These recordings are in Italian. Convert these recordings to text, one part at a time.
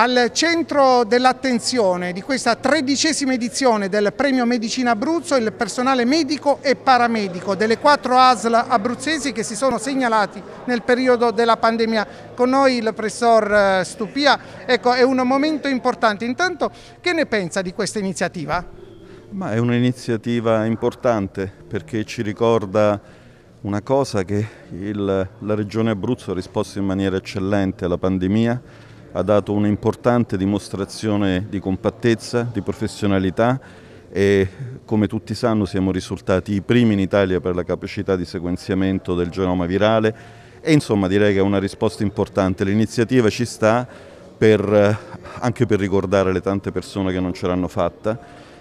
Al centro dell'attenzione di questa tredicesima edizione del Premio Medicina Abruzzo il personale medico e paramedico delle quattro ASL abruzzesi che si sono segnalati nel periodo della pandemia. Con noi il professor eh, Stupia, ecco è un momento importante. Intanto che ne pensa di questa iniziativa? Ma è un'iniziativa importante perché ci ricorda una cosa che il, la Regione Abruzzo ha risposto in maniera eccellente alla pandemia ha dato un'importante dimostrazione di compattezza, di professionalità e come tutti sanno siamo risultati i primi in Italia per la capacità di sequenziamento del genoma virale e insomma direi che è una risposta importante, l'iniziativa ci sta per, eh, anche per ricordare le tante persone che non ce l'hanno fatta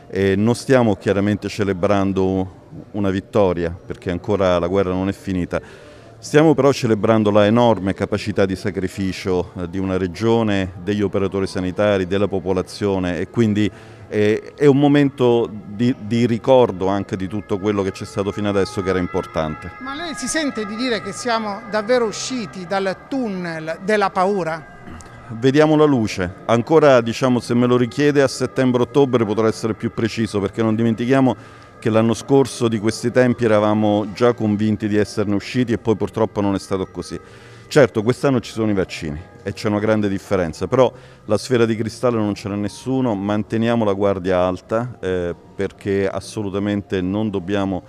e non stiamo chiaramente celebrando una vittoria perché ancora la guerra non è finita, Stiamo però celebrando la enorme capacità di sacrificio eh, di una regione, degli operatori sanitari, della popolazione e quindi eh, è un momento di, di ricordo anche di tutto quello che c'è stato fino adesso che era importante. Ma lei si sente di dire che siamo davvero usciti dal tunnel della paura? Vediamo la luce, ancora diciamo se me lo richiede a settembre-ottobre potrò essere più preciso perché non dimentichiamo che l'anno scorso di questi tempi eravamo già convinti di esserne usciti e poi purtroppo non è stato così. Certo, quest'anno ci sono i vaccini e c'è una grande differenza, però la sfera di cristallo non ce n'è nessuno, manteniamo la guardia alta eh, perché assolutamente non dobbiamo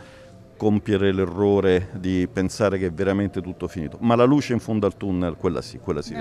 compiere l'errore di pensare che è veramente tutto finito, ma la luce in fondo al tunnel, quella sì, quella sì.